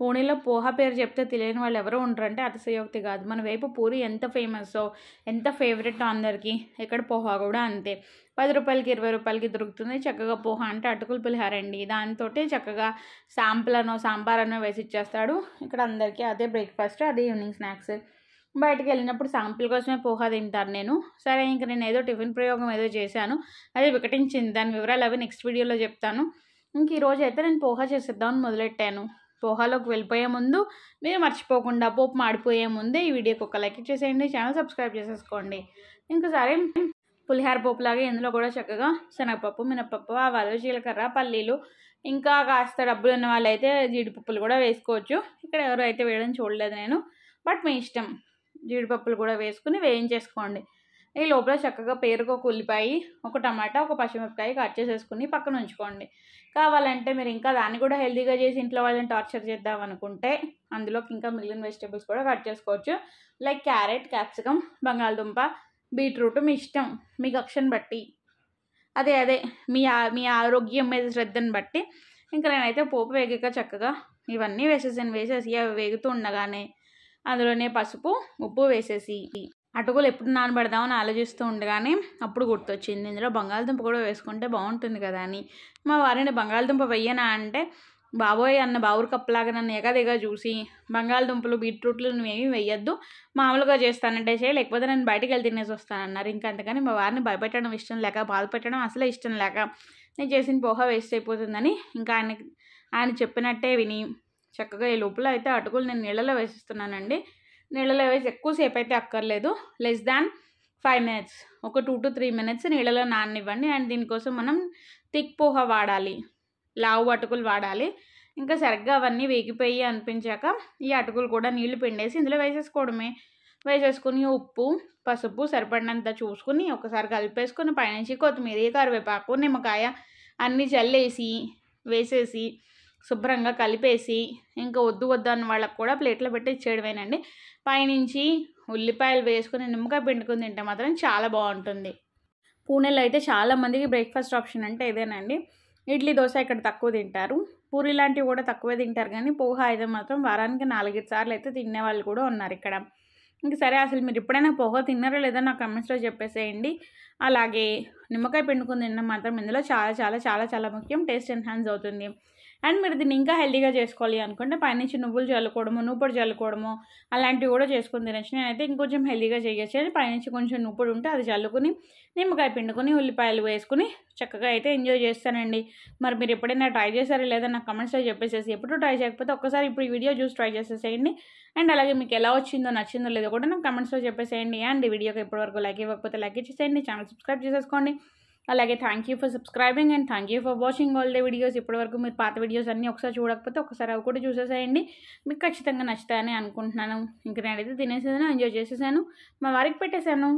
పూణేలో పోహా పేరు చెప్తే తెలియని వాళ్ళు ఎవరు ఉంటారంటే అతిశయోక్తి కాదు మన వైపు పూరి ఎంత ఫేమస్ ఎంత ఫేవరెట్ అందరికీ ఇక్కడ పోహా కూడా అంతే పది రూపాయలకి ఇరవై రూపాయలకి దొరుకుతుంది చక్కగా పోహ అంటే అటుకులు పులిహారండి దాంతో చక్కగా అనో సాంబార్ అనో వేసి ఇచ్చేస్తాడు ఇక్కడ అందరికీ అదే బ్రేక్ఫాస్ట్ అదే ఈవినింగ్ స్నాక్స్ బయటకు వెళ్ళినప్పుడు శాంపుల్ కోసమే పోహా తింటాను నేను సరే ఇంక నేను ఏదో టిఫిన్ ప్రయోగం ఏదో చేశాను అది వికటించింది దాని వివరాలు అవి నెక్స్ట్ వీడియోలో చెప్తాను ఇంక ఈరోజు అయితే నేను పోహా చేసేద్దామని మొదలెట్టాను పోహాలోకి వెళ్ళిపోయే ముందు మీరు మర్చిపోకుండా పోపు మాడిపోయే ముందే ఈ వీడియోకి ఒక లైక్ చేసేయండి ఛానల్ సబ్స్క్రైబ్ చేసేసుకోండి ఇంకోసారి పులిహార లాగా ఇందులో కూడా చక్కగా శనగపప్పు మినపప్పు ఆవాలు జీలకర్ర పల్లీలు ఇంకా కాస్త డబ్బులు ఉన్న వాళ్ళైతే జీడిపప్పులు కూడా వేసుకోవచ్చు ఇక్కడ ఎవరు అయితే వేయడం చూడలేదు నేను బట్ మీ ఇష్టం జీడిపప్పులు కూడా వేసుకుని వేయించేసుకోండి ఈ లోపల చక్కగా పేరుకు ఒక ఉల్లిపాయ ఒక టమాటా ఒక పచ్చిమిరపకాయ కట్ చేసేసుకుని పక్కన ఉంచుకోండి కావాలంటే మీరు ఇంకా దాన్ని కూడా హెల్దీగా చేసి ఇంట్లో వాళ్ళని టార్చర్ చేద్దాం అనుకుంటే అందులోకి ఇంకా మిగిలిన వెజిటేబుల్స్ కూడా కట్ చేసుకోవచ్చు లైక్ క్యారెట్ క్యాప్సికమ్ బంగాళదుంప బీట్రూట్ మీ ఇష్టం మీ కక్షను బట్టి అదే అదే మీ మీ ఆరోగ్యం మీద శ్రద్ధను బట్టి ఇంకా నేనైతే పోపు వేగక చక్కగా ఇవన్నీ వేసేసాను వేసేసి అవి వేగుతూ ఉండగానే అందులోనే పసుపు ఉప్పు వేసేసి అటుకులు ఎప్పుడు నానబెడదామని ఆలోచిస్తూ ఉండగానే అప్పుడు గుర్తొచ్చింది ఇందులో బంగాళదుంప కూడా వేసుకుంటే బాగుంటుంది కదా అని మా వారిని బంగాళదుంప వెయ్యనా అంటే బాబోయ్ అన్న బావురు కప్పలాగా నన్ను ఎగదిగా చూసి బంగాళదుంపలు బీట్రూట్లు నువ్వేమి వెయ్యొద్దు మామూలుగా చేస్తానంటే చేయ లేకపోతే నేను బయటకు వెళ్ళి తినేసి వస్తానన్నారు ఇంకా అంతకని మా వారిని భయపెట్టడం ఇష్టం లేక బాధ పెట్టడం అసలే ఇష్టం లేక నేను చేసిన పోహ వేస్ట్ అయిపోతుందని ఇంకా ఆయన ఆయన చెప్పినట్టే విని చక్కగా ఈ లోపల అయితే అటుకులు నేను నీళ్ళలో వేసిస్తున్నానండి నీళ్ళలో వేసి ఎక్కువసేపు అయితే అక్కర్లేదు లెస్ దాన్ ఫైవ్ మినిట్స్ ఒక టూ టు త్రీ మినిట్స్ నీళ్ళలో నాననివ్వండి అండ్ దీనికోసం మనం థిక్ పోహ వాడాలి లావు అటుకులు వాడాలి ఇంకా సరిగ్గా అవన్నీ వేగిపోయి అనిపించాక ఈ అటుకులు కూడా నీళ్లు పిండేసి ఇందులో వేసేసుకోవడమే వేసేసుకుని ఉప్పు పసుపు సరిపడినంత చూసుకుని ఒకసారి కలిపేసుకుని పైనుంచి కొత్తిమీర కరివేపాకు నిమ్మకాయ అన్నీ చల్లేసి వేసేసి శుభ్రంగా కలిపేసి ఇంకా వద్దు వద్దు అన్న వాళ్ళకు కూడా ప్లేట్లో పెట్టి ఇచ్చేయడమేనండి పైనుంచి ఉల్లిపాయలు వేసుకుని నిమ్మకాయ పిండుకుని తింటే మాత్రం చాలా బాగుంటుంది పూణెలో అయితే చాలామందికి బ్రేక్ఫాస్ట్ ఆప్షన్ అంటే ఇదేనండి ఇడ్లీ దోశ ఇక్కడ తక్కువ తింటారు పూరి లాంటివి కూడా తక్కువే తింటారు కానీ పోహా అయితే మాత్రం వారానికి నాలుగైదు సార్లు అయితే తినే వాళ్ళు కూడా ఉన్నారు ఇక్కడ ఇంక సరే అసలు మీరు ఎప్పుడైనా పోహ తిన్నారో లేదో నా కమెంట్స్లో చెప్పేసేయండి అలాగే నిమ్మకాయ పిండుకుని తినడం మాత్రం ఇందులో చాలా చాలా చాలా చాలా ముఖ్యం టేస్ట్ ఎన్హాన్స్ అవుతుంది అండ్ మీరు దీన్ని ఇంకా హెల్దీగా చేసుకోవాలి అనుకుంటే పైనుంచి నువ్వులు చల్లుకోవడము నూపుడు చల్లుకోవడము అలాంటివి కూడా చేసుకుని తినచ్చు నేనైతే ఇంకొంచెం హెల్దీగా చేయొచ్చు అని పైనుంచి కొంచెం నూపుడు ఉంటే అది చల్లుకుని నిమ్మకాయ పిండుకొని ఉల్లిపాయలు వేసుకుని చక్కగా అయితే ఎంజాయ్ చేస్తానండి మరి మీరు ఎప్పుడైనా ట్రై చేశారు లేదా నాకు కమెంట్స్లో చెప్పేసేసి ఎప్పుడు ట్రై చేయకపోతే ఒక్కసారి ఇప్పుడు ఈ వీడియో చూసి ట్రై చేసేసేయండి అండ్ అలాగే మీకు ఎలా వచ్చిందో నచ్చిందో లేదో కూడా నాకు కమెంట్స్లో చెప్పేసేయండి అండ్ ఈ వీడియోకి ఇప్పటివరకు లైక్ ఇవ్వకపోతే లైక్ ఇచ్చేసేయండి ఛానల్ సబ్స్క్రైబ్ చేసేసుకోండి అలాగే thank you for subscribing and thank you for watching all the videos ఇప్పటివరకు మీరు పాత వీడియోస్ అన్నీ ఒకసారి చూడకపోతే ఒకసారి అవి కూడా చూసేసేయండి మీకు ఖచ్చితంగా నచ్చుతాయని అనుకుంటున్నాను ఇంకా నేనైతే తినేసేదాను ఎంజాయ్ చేసేసాను మా వారికి పెట్టేశాను